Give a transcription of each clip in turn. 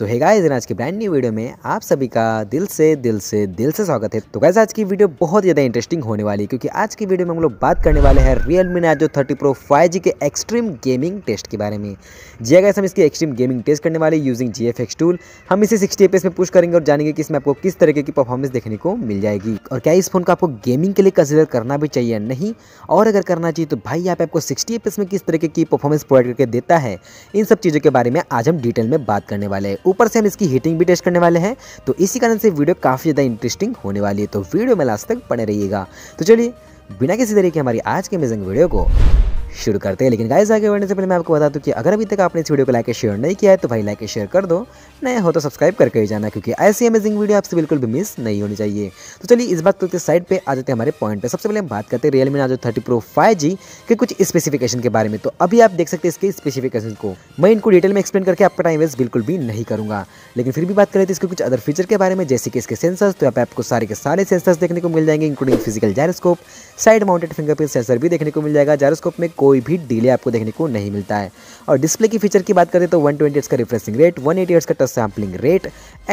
सो है गाइस आज की ब्रांड न्यू वीडियो में आप सभी का दिल से दिल से दिल से स्वागत है तो गैस आज की वीडियो बहुत ज़्यादा इंटरेस्टिंग होने वाली है क्योंकि आज की वीडियो में हम लोग बात करने वाले हैं Realme Narzo thirty pro five के एक्सट्रीम गेमिंग टेस्ट के बारे में जी गैस हाँ हम इसकी एक्सट्रीम गेमिंग टेस्ट करने वाले यूजिंग जी टूल हम इसे सिक्सटी एपीएस में पुष्ट करेंगे और जानेंगे कि इसमें आपको किस तरीके की परफॉर्मेंस देखने को मिल जाएगी और क्या इस फोन को आपको गेमिंग के लिए कंसिडर करना भी चाहिए नहीं और अगर करना चाहिए तो भाई यहाँ पे आपको सिक्सटी एपीएस में किस तरीके की परफॉर्मेंस प्रोवाइड करके देता है इन सब चीज़ों के बारे में आज हम डिटेल में बात करने वाले हैं ऊपर से हम इसकी हीटिंग भी टेस्ट करने वाले हैं तो इसी कारण से वीडियो काफ़ी ज़्यादा इंटरेस्टिंग होने वाली है तो वीडियो में लास्ट तक बने रहिएगा तो चलिए बिना किसी तरीके हमारी आज की अमेजिंग वीडियो को शुरू करते हैं लेकिन गाइस आगे बढ़ने से पहले मैं आपको बता दूं कि अगर अभी तक आपने इस वीडियो को लाइक शेयर नहीं किया है तो भाई लाइक शेयर कर दो नए हो तो सब्सक्राइब करके ही जाना क्योंकि ऐसी अमेजिंग वीडियो आपसे बिल्कुल भी मिस नहीं होनी चाहिए तो चलिए इस बात करते साइड पर आ जाते हैं हमारे पॉइंट पर सबसे पहले हम बात करते हैं Realme Narzo thirty pro five के कुछ स्पेसिफिकेशन के बारे में तो अभी आप देख सकते हैं इसके स्पेसिफिकेशन को मैं इनको डिटेल में एक्सप्लेन करके आपका टाइम वेस्ट बिल्कुल भी नहीं करूँगा लेकिन फिर भी बात करें तो इसके कुछ अदर फीचर के बारे में जैसे कि इसके सेंसर्स तो आपको सारे के सारे सेंसर्स देखने को मिल जाएंगे including physical gyroscope side mounted fingerprint sensor भी देखने को मिल जाएगा जैरस्कोप में कोई भी डिले आपको देखने को नहीं मिलता है और डिस्प्ले की फीचर की बात करें तो वन ट्वेंटी का रिफ्रेशिंग रेट वन एटी का टच सैम्पलिंग रेट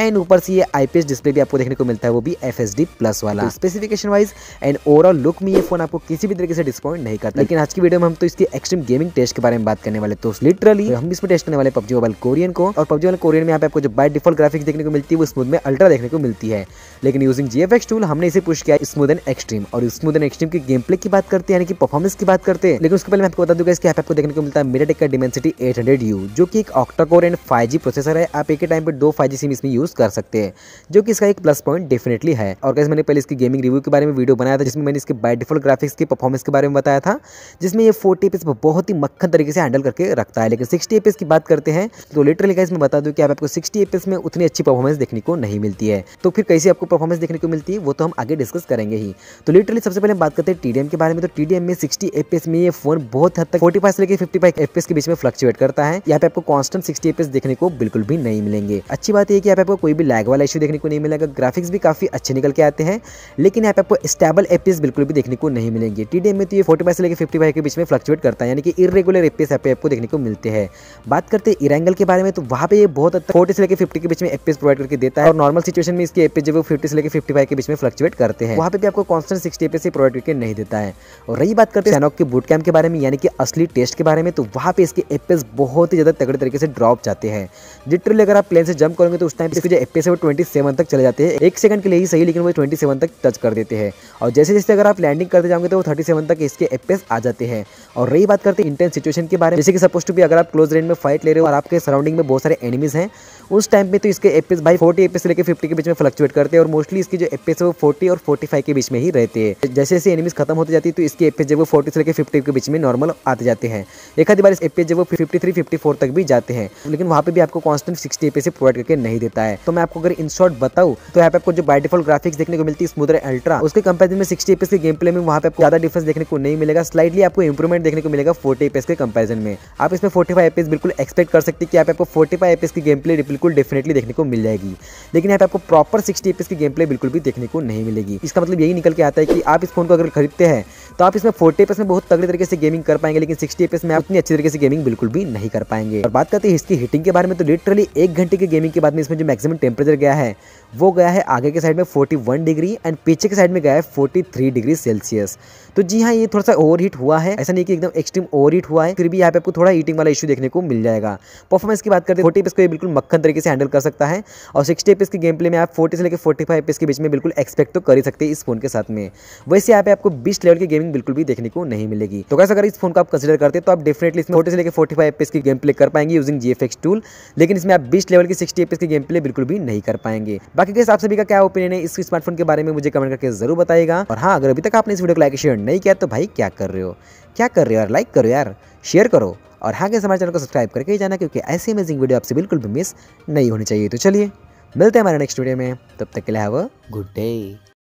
एंड ऊपर से ये आईपीएस डिस्प्ले भी आपको देखने को मिलता है वो भी एफ प्लस वाला specification wise and overall look में ये फोन आपको किसी भी तरीके से डिस्पॉइंट नहीं करता लेकिन आज की वीडियो में हम तो इसकी एक्सट्रीम गेमिंग टेस्ट के बारे में बात करने वाले तो लिटरली हम इसमें टेस्ट करने वाले पब्जी मोबाइल कोरियन को और पब्जी मोबाइल कोरियन में यहाँ पे आपको जो बाय डिफॉल्ट ग्राफिक्स देखने को मिलती है वो स्मूथ में अल्ट्रा देखने को मिलती है लेकिन यूजिंग जी टूल हमने इसे पुश किया स्मूद एंड एक्सट्रीम और स्मूद एंड एक्सट्रीम की गेम प्ले की बात करते हैं यानी कि परफॉर्मेंस की बात करते हैं लेकिन उसके पहले मैं आपको बता दूंगा इसके ऐप आपको देखने को मिलता है मीडिया का डिमेंसिटी 800U जो कि एक ऑक्टाकोर एंड 5G प्रोसेसर है आप एक ही टाइम पर दो 5G सिम इसमें यूज़ कर सकते हैं जो कि इसका एक प्लस पॉइंट डेफिनेटली है और कैसे मैंने पहले इसकी गेमिंग रिव्यू के बारे में वीडियो बनाया था जिसमें मैंने इसके बाय डिफॉल्ट ग्राफिक्स की परफॉर्मेंस के बारे में बताया था जिसमें यह फोर्टी पे बहुत ही मक्खन तरीके से हैंडल करके रखता है लेकिन सिक्सटी एपीएस की बात करते हैं तो लिटरली का इसमें बता दूँ कि आपको सिक्सटी एपीएस में उतनी अच्छी परफॉर्मेंस देखने को नहीं मिलती है तो फिर कैसे आपको परफॉर्मेंस देखने को मिलती है वो तो हम आगे डिस्कस करेंगे ही तो लिटरली सबसे पहले बात करते हैं टीडीएम के बारे में तो टीडीएम में सिक्सटी एपीएस में ये फोन बहुत हद तक फोर्टी से लेकर फिफ्टी फाइव के बीच में फ्लक्चुएट करता है यहाँ पे आपको कॉन्स्टेंट सिक्सटी एपीएस देखने को बिल्कुल भी नहीं मिलेंगे अच्छी बात यह कि यहाँ पे आपको कोई भी लैग वाला इशू देखने को नहीं मिलेगा ग्राफिक्स भी काफी अच्छे निकल के आते हैं लेकिन यहाँ पे आपको स्टेबल एपीएस बिल्कुल भी देखने को नहीं मिलेंगे टी में तो ये फोर्टी से लेकर फिफ्टी के बीच में फ्लक्चुएट करता है यानी कि इरेगुलर एपीएस यहाँ पे आपको देखने को मिलते हैं बात करते हैं इरेंगल के बारे में तो वहाँ पे ये बहुत हद फोर्टी से लेकर फिफ्टी के बीच में एपीएस प्रोवाइड करके देता है और नॉर्मल सिचुएशन में इसके एपीएस जो फिफ्टी से लेकर फिफ्टी के बीच में फ्लक्चुएट करते हैं वहाँ पे भी आपको कॉन्स्टेंट सिक्सटी एपीएस प्रोवाइड करके नहीं देता है और रही बात करते हैं सैनॉक के बूट कैम्प के बारे में में यानी कि असली टेस्ट के बारे में तो वहाँ पे इसके एपेस बहुत ही ज़्यादा तगड़े तरीके से ड्रॉप जाते हैं लिटरली अगर आप प्लेन से जंप करेंगे तो उस टाइम इसके जो एपेस है वो ट्वेंटी तक चले जाते हैं एक सेकंड के लिए ही सही लेकिन वो ट्वेंटी तक टच कर देते हैं और जैसे जैसे अगर आप लैंडिंग करते जाओगे तो वो थर्टी तक इसके एपेस आ जाते हैं और रही बात करते हैं इंटेंस सिचुएशन के बारे में जैसे कि सपोज टू भी अगर आप क्लोज रेंज में फाइट ले रहे हो और आपके सराउंडिंग में बहुत सारे एनिमीज हैं उस टाइम में तो इसके एपीएस भाई फोर्टी एपीएस से लेकर फिफ्टी के बीच में फ्लक्चुएट करते हैं और मोस्टली इसकी जो एपीएस है वो फोर्टी और फोर्टी के बीच में ही रहते हैं जैसे जैसे एनिमीज खत्म होती जाती है तो इसकी एपीएस जब वो फोर्टी से लेकर फिफ्टी के बीच में नॉर्मल आते जाते हैं एक आधी बार इस एपीएस जब वो फिफ्टी थ्री फिफ्टी फोर तक भी जाते हैं लेकिन वहाँ पे भी आपको कॉन्स्टेंट सिक्सटी एपीएस प्रोवाइड करके नहीं देता है तो मैं आपको अगर इन शॉर्ट बताऊँ तो यहाँ पे आपको जो बाई डिफॉल्ट ग्राफिक्स देखने को मिलती है स्मूदर अल्ट्रा उसके कंपेरिजन में सिक्सटी एपीएस के गेम प्ले में वहाँ पे आपको ज्यादा डिफरेंस देखने को नहीं मिलेगा स्लाइडली आपको इंप्रूवमेंट देखने को मिलेगा फोर्टी एपीएस के कंपेरिजन में आप इसमें फोर्टी फाइव एपीएस बिल्कुल एक्सपेक्ट कर सकते हैं कि यहाँ पे आपको फोर्टी फाइव एपीएस की गेम प्ले बिल्कुल डेफिनेटली देखने को मिल जाएगी लेकिन यहाँ पे आपको प्रॉपर सिक्सटी एपीएस की गेम प्ले बिल्कुल भी देखने को नहीं मिलेगी इसका मतलब यही निकल के आता है कि आप इस फोन को अगर खरीदते हैं तो आप इसमें फोर्टी एपीएस में बहुत तगड़े तरीके से गेमिंग गेमिंग कर पाएंगे लेकिन सिक्सटी एपीएस में आप इतनी अच्छी तरीके से गेमिंग बिल्कुल भी नहीं कर पाएंगे और बात करते हैं इसकी हीटिंग के बारे में तो लिटरली एक घंटे की गेमिंग के बाद में इसमें जो मैक्सिमम टेम्परेचर गया है वो गया है आगे के साइड में फोर्टी डिग्री एंड पीछे के साइड में गया है फोर्टी डिग्री सेल्सियस तो जी हाँ ये थोड़ा सा ओवर हीट हुआ है ऐसा नहीं कि एकदम एक्सट्रीम ओवर हीट हुआ है फिर भी यहाँ पे आपको थोड़ा हीटिंग वाला इशू देखने को मिल जाएगा परफॉर्मेंस की बात करते हैं फोर्टी पेस को ये बिल्कुल मक्खन तरीके से हैंडल कर सकता है और सिक्सटी पेस के गेम प्ले में आप 40 से लेकर 45 फाइव के बीच में बिल्कुल एक्सपेक्ट तो कर ही सकते हैं इस फोन के साथ में वैसे यहाँ पे आपको बीस लेवल की गेमिंग बिल्कुल भी देखने को नहीं मिलेगी तो कैसे अगर इस फोन को आप कंसिडर करते हैं तो आप डेफिनेटली इसमें फोटो से लेकर फोर्टी फाइव की गेम प्ले कर पाएंगे यूजिंग जी टूल लेकिन इसमें आप बीस लेवल की सिक्सटी एफ की गेम प्ले बिल्कुल भी नहीं कर पाएंगे बाकी कैसे आप सभी का क्या ओपिनियन है इस स्मार्टफोन के बारे में मुझे कमेंट करके जरूर बताएगा और हाँ अगर अभी तक आपने इस वीडियो को लाइक शेयर नहीं किया तो भाई क्या कर रहे हो क्या कर रहे हो यार लाइक करो यार शेयर करो और हाँ कैसे हमारे चैनल को सब्सक्राइब करके ही जाना क्योंकि ऐसे अमेजिंग वीडियो आपसे बिल्कुल भी मिस नहीं होनी चाहिए तो चलिए मिलते हैं हमारे नेक्स्ट वीडियो में तब तक के लिए हैव अ गुड डे